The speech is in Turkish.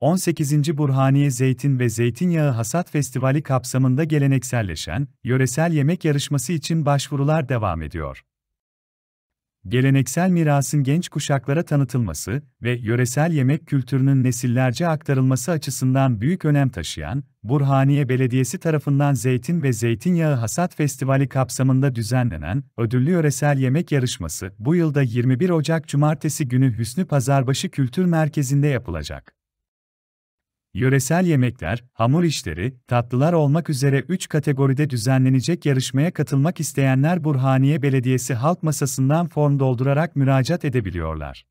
18. Burhaniye Zeytin ve Zeytinyağı Hasat Festivali kapsamında gelenekselleşen yöresel yemek yarışması için başvurular devam ediyor. Geleneksel mirasın genç kuşaklara tanıtılması ve yöresel yemek kültürünün nesillerce aktarılması açısından büyük önem taşıyan Burhaniye Belediyesi tarafından Zeytin ve Zeytinyağı Hasat Festivali kapsamında düzenlenen ödüllü yöresel yemek yarışması bu yılda 21 Ocak Cumartesi günü Hüsnü Pazarbaşı Kültür Merkezi'nde yapılacak. Yöresel yemekler, hamur işleri, tatlılar olmak üzere 3 kategoride düzenlenecek yarışmaya katılmak isteyenler Burhaniye Belediyesi Halk Masası'ndan form doldurarak müracaat edebiliyorlar.